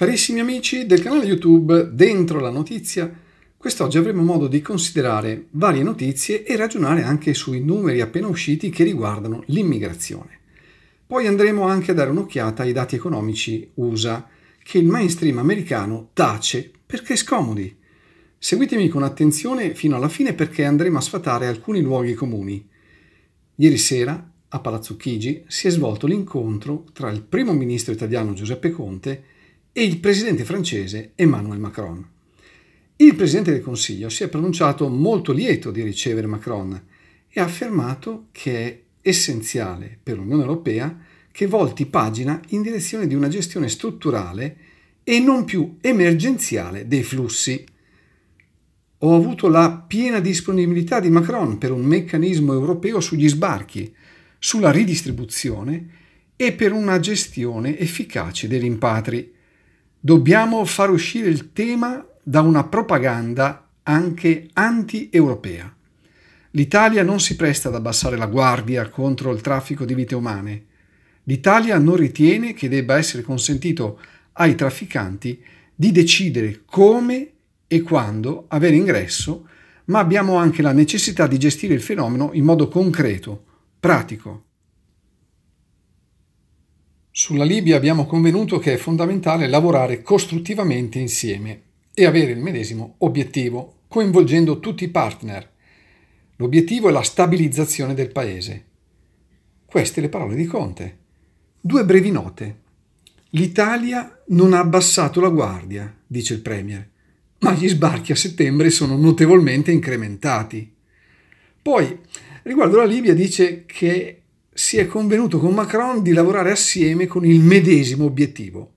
Carissimi amici del canale YouTube Dentro la Notizia, quest'oggi avremo modo di considerare varie notizie e ragionare anche sui numeri appena usciti che riguardano l'immigrazione. Poi andremo anche a dare un'occhiata ai dati economici USA, che il mainstream americano tace perché scomodi. Seguitemi con attenzione fino alla fine perché andremo a sfatare alcuni luoghi comuni. Ieri sera, a Palazzo Chigi, si è svolto l'incontro tra il primo ministro italiano Giuseppe Conte e e il presidente francese Emmanuel Macron. Il presidente del Consiglio si è pronunciato molto lieto di ricevere Macron e ha affermato che è essenziale per l'Unione Europea che volti pagina in direzione di una gestione strutturale e non più emergenziale dei flussi. Ho avuto la piena disponibilità di Macron per un meccanismo europeo sugli sbarchi, sulla ridistribuzione e per una gestione efficace dei rimpatri. Dobbiamo far uscire il tema da una propaganda anche anti-europea. L'Italia non si presta ad abbassare la guardia contro il traffico di vite umane. L'Italia non ritiene che debba essere consentito ai trafficanti di decidere come e quando avere ingresso, ma abbiamo anche la necessità di gestire il fenomeno in modo concreto, pratico. Sulla Libia abbiamo convenuto che è fondamentale lavorare costruttivamente insieme e avere il medesimo obiettivo, coinvolgendo tutti i partner. L'obiettivo è la stabilizzazione del paese. Queste le parole di Conte. Due brevi note. L'Italia non ha abbassato la guardia, dice il Premier, ma gli sbarchi a settembre sono notevolmente incrementati. Poi, riguardo alla Libia, dice che si è convenuto con Macron di lavorare assieme con il medesimo obiettivo.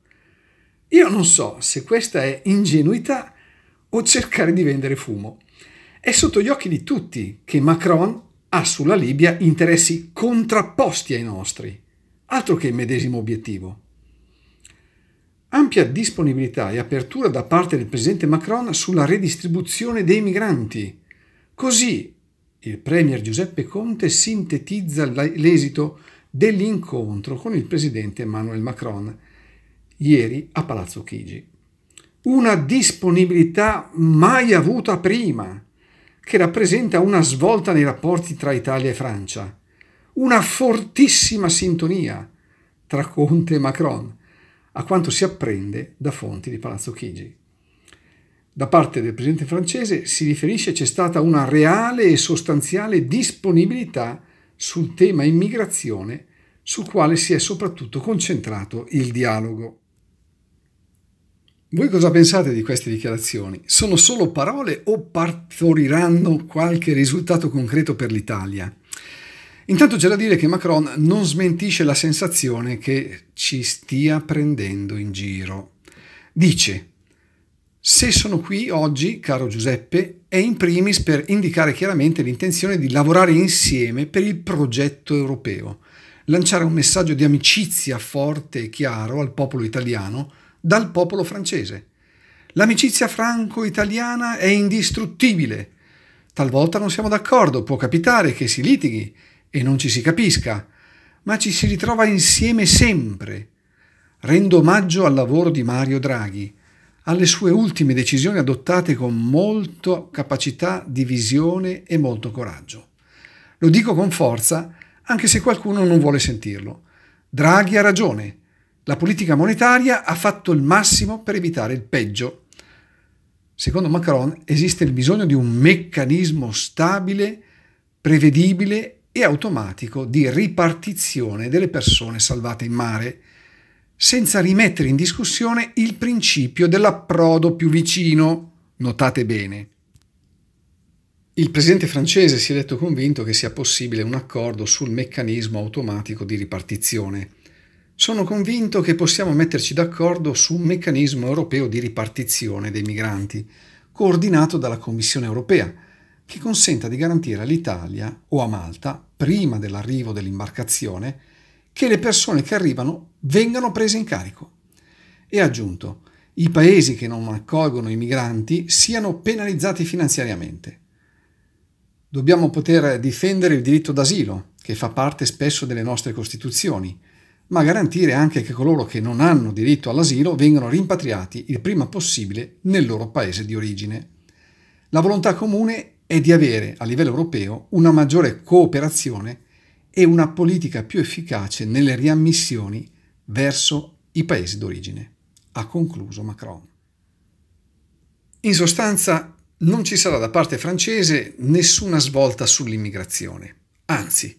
Io non so se questa è ingenuità o cercare di vendere fumo. È sotto gli occhi di tutti che Macron ha sulla Libia interessi contrapposti ai nostri, altro che il medesimo obiettivo. Ampia disponibilità e apertura da parte del presidente Macron sulla redistribuzione dei migranti. Così il Premier Giuseppe Conte sintetizza l'esito dell'incontro con il Presidente Emmanuel Macron ieri a Palazzo Chigi. Una disponibilità mai avuta prima, che rappresenta una svolta nei rapporti tra Italia e Francia, una fortissima sintonia tra Conte e Macron, a quanto si apprende da fonti di Palazzo Chigi da parte del presidente francese si riferisce c'è stata una reale e sostanziale disponibilità sul tema immigrazione sul quale si è soprattutto concentrato il dialogo. Voi cosa pensate di queste dichiarazioni? Sono solo parole o partoriranno qualche risultato concreto per l'Italia? Intanto c'è da dire che Macron non smentisce la sensazione che ci stia prendendo in giro. Dice se sono qui oggi, caro Giuseppe, è in primis per indicare chiaramente l'intenzione di lavorare insieme per il progetto europeo, lanciare un messaggio di amicizia forte e chiaro al popolo italiano dal popolo francese. L'amicizia franco-italiana è indistruttibile. Talvolta non siamo d'accordo, può capitare che si litighi e non ci si capisca, ma ci si ritrova insieme sempre. Rendo omaggio al lavoro di Mario Draghi alle sue ultime decisioni adottate con molta capacità di visione e molto coraggio. Lo dico con forza, anche se qualcuno non vuole sentirlo. Draghi ha ragione. La politica monetaria ha fatto il massimo per evitare il peggio. Secondo Macron esiste il bisogno di un meccanismo stabile, prevedibile e automatico di ripartizione delle persone salvate in mare senza rimettere in discussione il principio dell'approdo più vicino, notate bene. Il presidente francese si è detto convinto che sia possibile un accordo sul meccanismo automatico di ripartizione. Sono convinto che possiamo metterci d'accordo su un meccanismo europeo di ripartizione dei migranti, coordinato dalla Commissione europea, che consenta di garantire all'Italia o a Malta, prima dell'arrivo dell'imbarcazione, che le persone che arrivano vengano prese in carico. E ha aggiunto, i paesi che non accolgono i migranti siano penalizzati finanziariamente. Dobbiamo poter difendere il diritto d'asilo, che fa parte spesso delle nostre costituzioni, ma garantire anche che coloro che non hanno diritto all'asilo vengano rimpatriati il prima possibile nel loro paese di origine. La volontà comune è di avere a livello europeo una maggiore cooperazione e una politica più efficace nelle riammissioni verso i paesi d'origine, ha concluso Macron. In sostanza non ci sarà da parte francese nessuna svolta sull'immigrazione, anzi,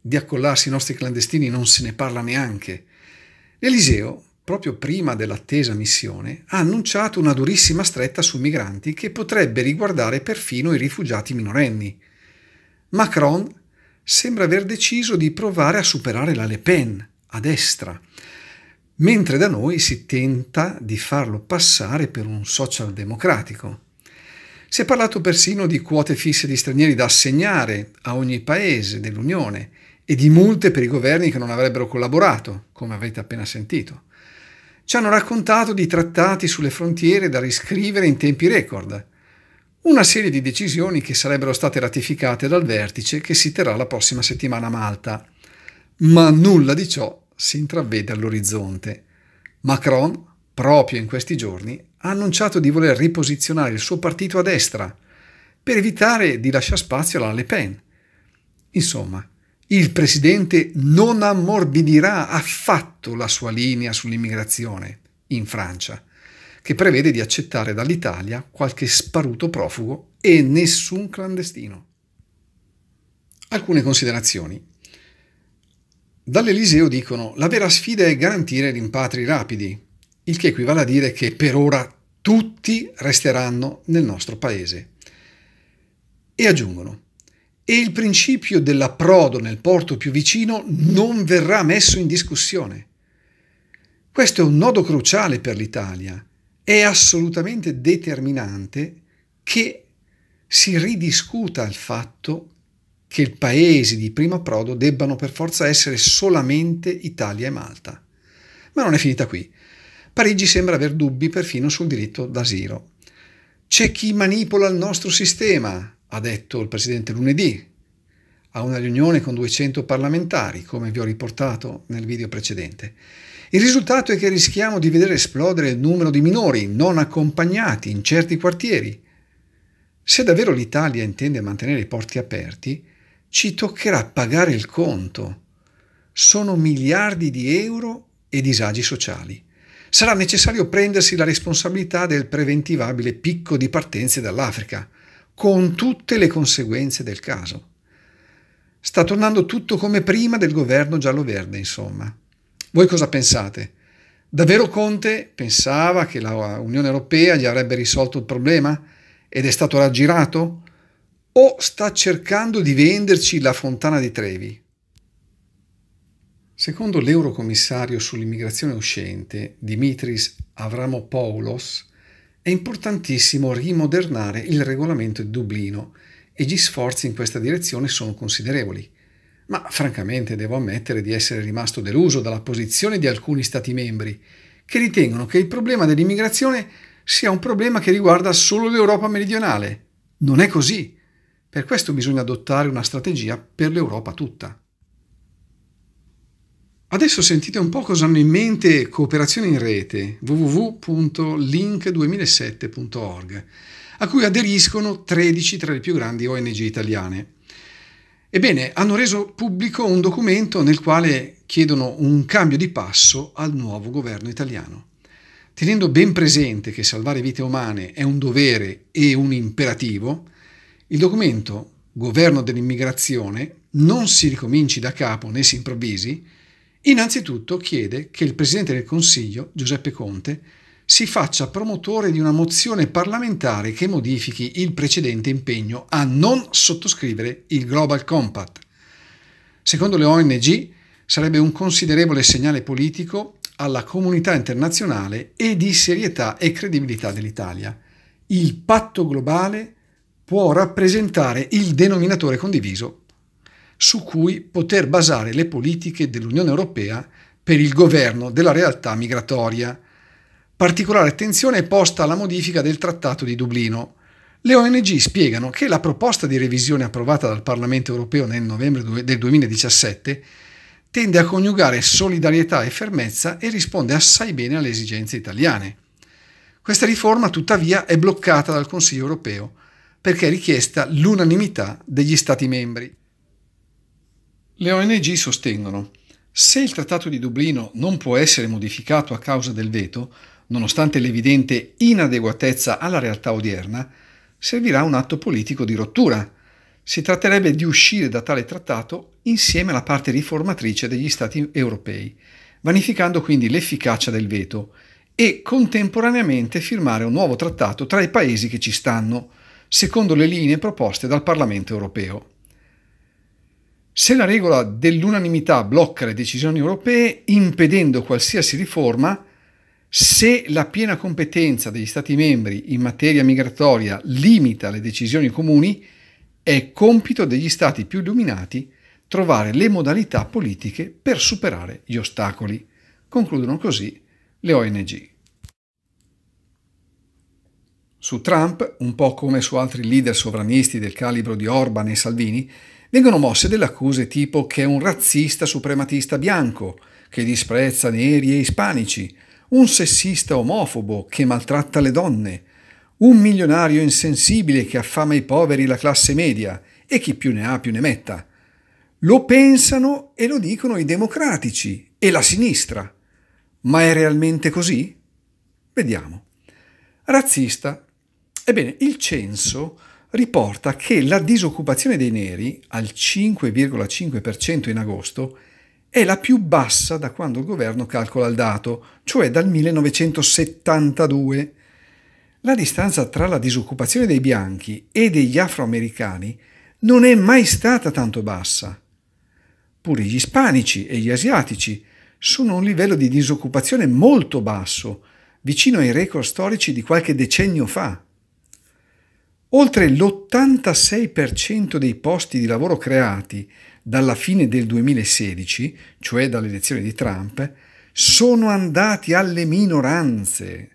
di accollarsi i nostri clandestini non se ne parla neanche. L'Eliseo, proprio prima dell'attesa missione, ha annunciato una durissima stretta sui migranti che potrebbe riguardare perfino i rifugiati minorenni. Macron sembra aver deciso di provare a superare la Le Pen a destra, mentre da noi si tenta di farlo passare per un socialdemocratico. Si è parlato persino di quote fisse di stranieri da assegnare a ogni paese dell'Unione e di multe per i governi che non avrebbero collaborato, come avete appena sentito. Ci hanno raccontato di trattati sulle frontiere da riscrivere in tempi record, una serie di decisioni che sarebbero state ratificate dal vertice che si terrà la prossima settimana a Malta. Ma nulla di ciò si intravede all'orizzonte. Macron, proprio in questi giorni, ha annunciato di voler riposizionare il suo partito a destra per evitare di lasciare spazio alla Le Pen. Insomma, il presidente non ammorbidirà affatto la sua linea sull'immigrazione in Francia che prevede di accettare dall'Italia qualche sparuto profugo e nessun clandestino. Alcune considerazioni. Dall'Eliseo dicono la vera sfida è garantire rimpatri rapidi, il che equivale a dire che per ora tutti resteranno nel nostro paese. E aggiungono, e il principio dell'approdo nel porto più vicino non verrà messo in discussione. Questo è un nodo cruciale per l'Italia è assolutamente determinante che si ridiscuta il fatto che i paesi di primo approdo debbano per forza essere solamente Italia e Malta. Ma non è finita qui. Parigi sembra aver dubbi perfino sul diritto d'asilo. C'è chi manipola il nostro sistema, ha detto il Presidente lunedì, a una riunione con 200 parlamentari, come vi ho riportato nel video precedente. Il risultato è che rischiamo di vedere esplodere il numero di minori non accompagnati in certi quartieri. Se davvero l'Italia intende mantenere i porti aperti, ci toccherà pagare il conto. Sono miliardi di euro e disagi sociali. Sarà necessario prendersi la responsabilità del preventivabile picco di partenze dall'Africa, con tutte le conseguenze del caso. Sta tornando tutto come prima del governo giallo-verde, insomma. Voi cosa pensate? Davvero Conte pensava che la Unione Europea gli avrebbe risolto il problema ed è stato raggirato? O sta cercando di venderci la fontana di Trevi? Secondo l'eurocommissario sull'immigrazione uscente, Dimitris Avramopoulos, è importantissimo rimodernare il regolamento di Dublino e gli sforzi in questa direzione sono considerevoli ma francamente devo ammettere di essere rimasto deluso dalla posizione di alcuni Stati membri, che ritengono che il problema dell'immigrazione sia un problema che riguarda solo l'Europa meridionale. Non è così. Per questo bisogna adottare una strategia per l'Europa tutta. Adesso sentite un po' cosa hanno in mente Cooperazione in Rete, www.link2007.org, a cui aderiscono 13 tra le più grandi ONG italiane. Ebbene, hanno reso pubblico un documento nel quale chiedono un cambio di passo al nuovo governo italiano. Tenendo ben presente che salvare vite umane è un dovere e un imperativo, il documento Governo dell'immigrazione non si ricominci da capo né si improvvisi, innanzitutto chiede che il Presidente del Consiglio, Giuseppe Conte, si faccia promotore di una mozione parlamentare che modifichi il precedente impegno a non sottoscrivere il Global Compact. Secondo le ONG sarebbe un considerevole segnale politico alla comunità internazionale e di serietà e credibilità dell'Italia. Il patto globale può rappresentare il denominatore condiviso su cui poter basare le politiche dell'Unione Europea per il governo della realtà migratoria Particolare attenzione è posta alla modifica del Trattato di Dublino. Le ONG spiegano che la proposta di revisione approvata dal Parlamento europeo nel novembre del 2017 tende a coniugare solidarietà e fermezza e risponde assai bene alle esigenze italiane. Questa riforma tuttavia è bloccata dal Consiglio europeo perché è richiesta l'unanimità degli Stati membri. Le ONG sostengono se il Trattato di Dublino non può essere modificato a causa del veto, nonostante l'evidente inadeguatezza alla realtà odierna, servirà un atto politico di rottura. Si tratterebbe di uscire da tale trattato insieme alla parte riformatrice degli Stati europei, vanificando quindi l'efficacia del veto e contemporaneamente firmare un nuovo trattato tra i paesi che ci stanno, secondo le linee proposte dal Parlamento europeo. Se la regola dell'unanimità blocca le decisioni europee impedendo qualsiasi riforma, se la piena competenza degli Stati membri in materia migratoria limita le decisioni comuni, è compito degli Stati più illuminati trovare le modalità politiche per superare gli ostacoli. Concludono così le ONG. Su Trump, un po' come su altri leader sovranisti del calibro di Orban e Salvini, vengono mosse delle accuse tipo che è un razzista suprematista bianco, che disprezza neri e ispanici, un sessista omofobo che maltratta le donne, un milionario insensibile che affama i poveri e la classe media, e chi più ne ha più ne metta. Lo pensano e lo dicono i democratici e la sinistra. Ma è realmente così? Vediamo. Razzista. Ebbene, il censo riporta che la disoccupazione dei neri al 5,5% in agosto è la più bassa da quando il governo calcola il dato, cioè dal 1972. La distanza tra la disoccupazione dei bianchi e degli afroamericani non è mai stata tanto bassa. Pure gli ispanici e gli asiatici sono a un livello di disoccupazione molto basso, vicino ai record storici di qualche decennio fa. Oltre l'86% dei posti di lavoro creati dalla fine del 2016, cioè dalle elezioni di Trump, sono andati alle minoranze.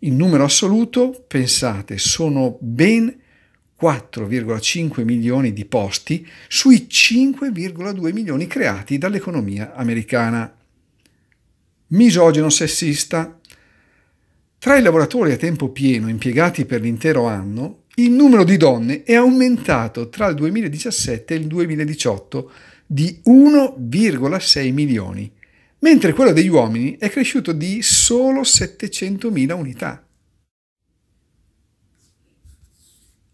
In numero assoluto, pensate, sono ben 4,5 milioni di posti sui 5,2 milioni creati dall'economia americana. Misogeno sessista. Tra i lavoratori a tempo pieno impiegati per l'intero anno, il numero di donne è aumentato tra il 2017 e il 2018 di 1,6 milioni, mentre quello degli uomini è cresciuto di solo 700 mila unità.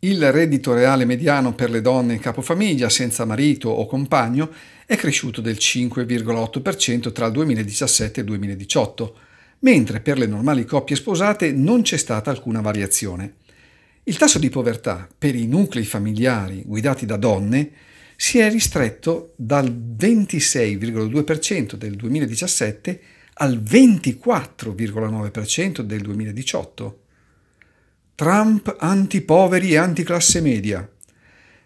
Il reddito reale mediano per le donne capofamiglia senza marito o compagno è cresciuto del 5,8% tra il 2017 e il 2018, mentre per le normali coppie sposate non c'è stata alcuna variazione. Il tasso di povertà per i nuclei familiari guidati da donne si è ristretto dal 26,2% del 2017 al 24,9% del 2018. Trump antipoveri e anticlasse media.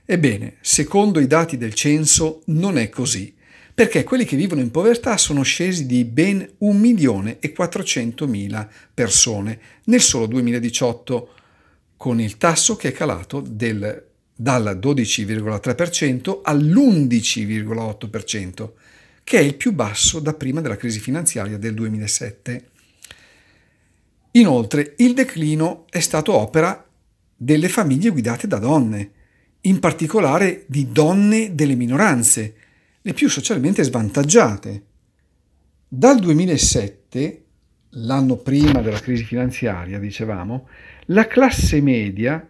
Ebbene, secondo i dati del censo non è così, perché quelli che vivono in povertà sono scesi di ben 1.400.000 persone nel solo 2018 con il tasso che è calato del, dal 12,3% all'11,8%, che è il più basso da prima della crisi finanziaria del 2007. Inoltre, il declino è stato opera delle famiglie guidate da donne, in particolare di donne delle minoranze, le più socialmente svantaggiate. Dal 2007, l'anno prima della crisi finanziaria, dicevamo, la classe media,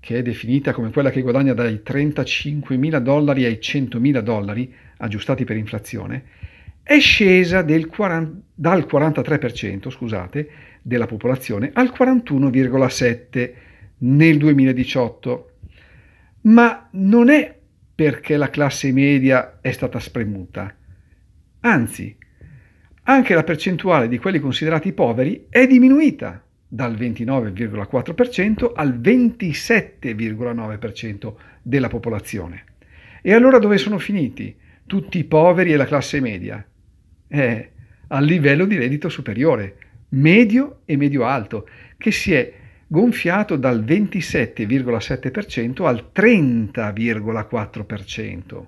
che è definita come quella che guadagna dai 35.000 dollari ai 100.000 dollari, aggiustati per inflazione, è scesa 40, dal 43% scusate, della popolazione al 41,7% nel 2018. Ma non è perché la classe media è stata spremuta. Anzi, anche la percentuale di quelli considerati poveri è diminuita dal 29,4% al 27,9% della popolazione. E allora dove sono finiti tutti i poveri e la classe media? Eh, al livello di reddito superiore, medio e medio alto, che si è gonfiato dal 27,7% al 30,4%.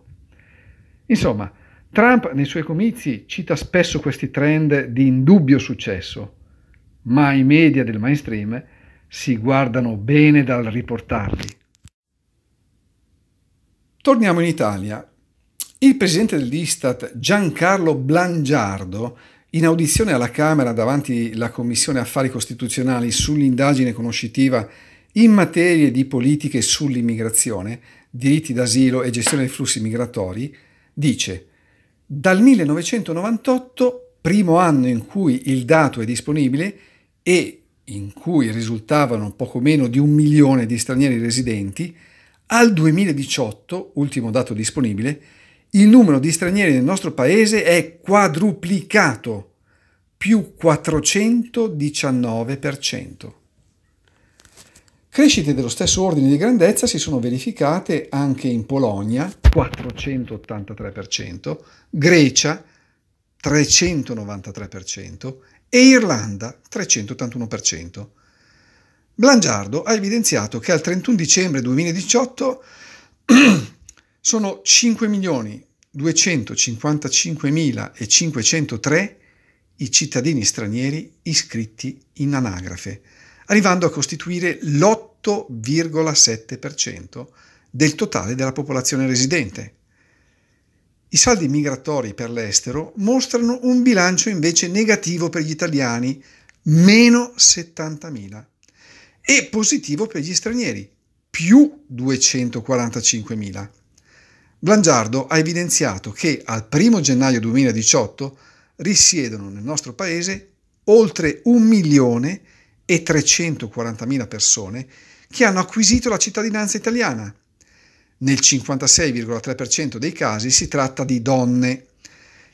Insomma, Trump nei suoi comizi cita spesso questi trend di indubbio successo ma i media del mainstream si guardano bene dal riportarli. Torniamo in Italia. Il presidente dell'Istat Giancarlo Blangiardo, in audizione alla Camera davanti alla Commissione Affari Costituzionali sull'indagine conoscitiva in materia di politiche sull'immigrazione, diritti d'asilo e gestione dei flussi migratori, dice dal 1998, primo anno in cui il dato è disponibile, e in cui risultavano poco meno di un milione di stranieri residenti, al 2018, ultimo dato disponibile, il numero di stranieri nel nostro paese è quadruplicato, più 419%. Crescite dello stesso ordine di grandezza si sono verificate anche in Polonia, 483%, Grecia, 393% e Irlanda 381%. Blangiardo ha evidenziato che al 31 dicembre 2018 sono 5.255.503 i cittadini stranieri iscritti in anagrafe, arrivando a costituire l'8,7% del totale della popolazione residente. I saldi migratori per l'estero mostrano un bilancio invece negativo per gli italiani, meno 70.000, e positivo per gli stranieri, più 245.000. Blangiardo ha evidenziato che al 1 gennaio 2018 risiedono nel nostro paese oltre 1.340.000 persone che hanno acquisito la cittadinanza italiana nel 56,3% dei casi si tratta di donne.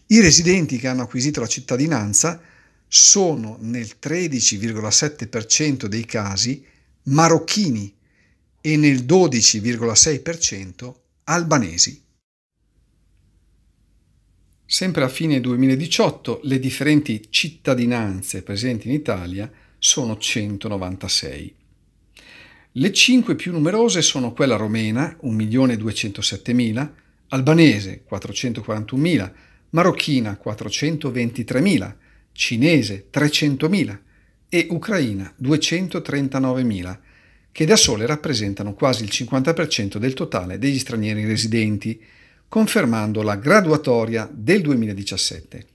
I residenti che hanno acquisito la cittadinanza sono nel 13,7% dei casi marocchini e nel 12,6% albanesi. Sempre a fine 2018 le differenti cittadinanze presenti in Italia sono 196. Le cinque più numerose sono quella romena, 1.207.000, albanese, 441.000, marocchina, 423.000, cinese, 300.000 e ucraina, 239.000, che da sole rappresentano quasi il 50% del totale degli stranieri residenti, confermando la graduatoria del 2017.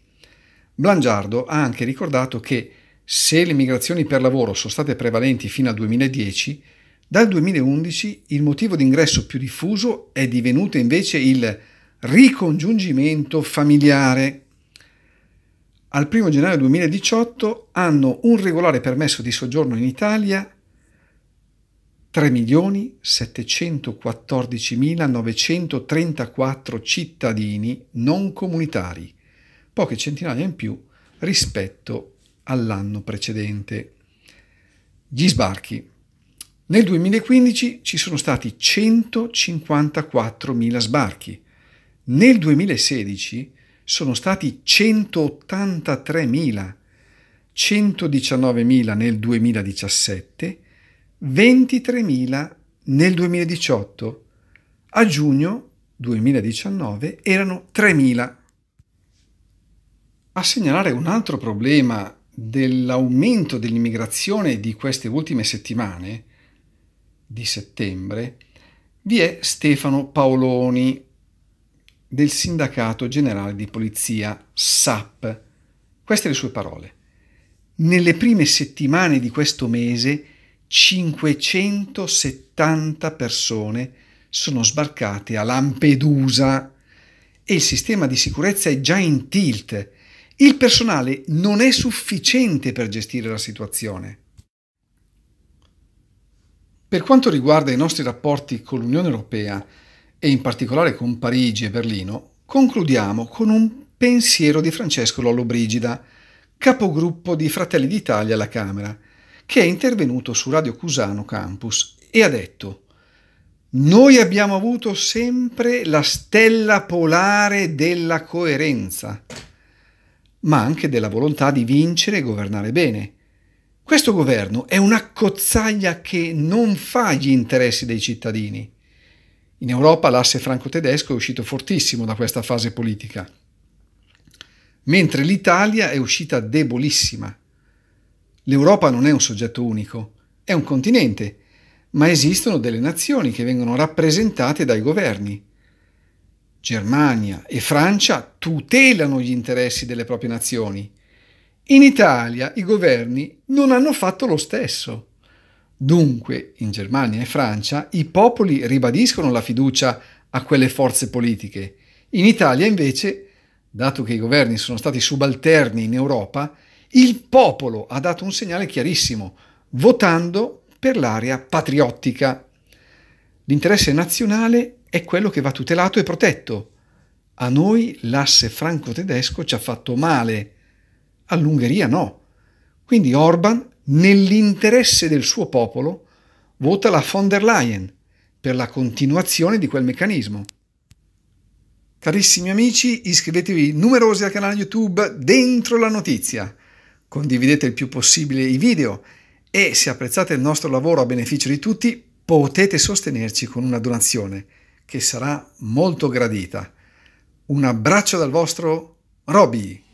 Blangiardo ha anche ricordato che se le migrazioni per lavoro sono state prevalenti fino al 2010, dal 2011 il motivo d'ingresso più diffuso è divenuto invece il ricongiungimento familiare. Al 1 gennaio 2018 hanno un regolare permesso di soggiorno in Italia 3.714.934 cittadini non comunitari, poche centinaia in più rispetto all'anno precedente. Gli sbarchi nel 2015 ci sono stati 154.000 sbarchi, nel 2016 sono stati 183.000, 119.000 nel 2017, 23.000 nel 2018, a giugno 2019 erano 3.000. A segnalare un altro problema dell'aumento dell'immigrazione di queste ultime settimane di settembre, vi è Stefano Paoloni del Sindacato Generale di Polizia, SAP. Queste le sue parole. Nelle prime settimane di questo mese 570 persone sono sbarcate a Lampedusa e il sistema di sicurezza è già in tilt. Il personale non è sufficiente per gestire la situazione. Per quanto riguarda i nostri rapporti con l'Unione Europea e in particolare con Parigi e Berlino, concludiamo con un pensiero di Francesco Lollobrigida, capogruppo di Fratelli d'Italia alla Camera, che è intervenuto su Radio Cusano Campus e ha detto noi abbiamo avuto sempre la stella polare della coerenza, ma anche della volontà di vincere e governare bene. Questo governo è un'accozzaglia che non fa gli interessi dei cittadini. In Europa l'asse franco-tedesco è uscito fortissimo da questa fase politica, mentre l'Italia è uscita debolissima. L'Europa non è un soggetto unico, è un continente, ma esistono delle nazioni che vengono rappresentate dai governi. Germania e Francia tutelano gli interessi delle proprie nazioni in Italia i governi non hanno fatto lo stesso. Dunque, in Germania e Francia, i popoli ribadiscono la fiducia a quelle forze politiche. In Italia, invece, dato che i governi sono stati subalterni in Europa, il popolo ha dato un segnale chiarissimo, votando per l'area patriottica. L'interesse nazionale è quello che va tutelato e protetto. A noi l'asse franco-tedesco ci ha fatto male all'Ungheria no. Quindi Orban, nell'interesse del suo popolo, vota la von der Leyen per la continuazione di quel meccanismo. Carissimi amici, iscrivetevi numerosi al canale YouTube Dentro la Notizia, condividete il più possibile i video e se apprezzate il nostro lavoro a beneficio di tutti, potete sostenerci con una donazione che sarà molto gradita. Un abbraccio dal vostro Roby.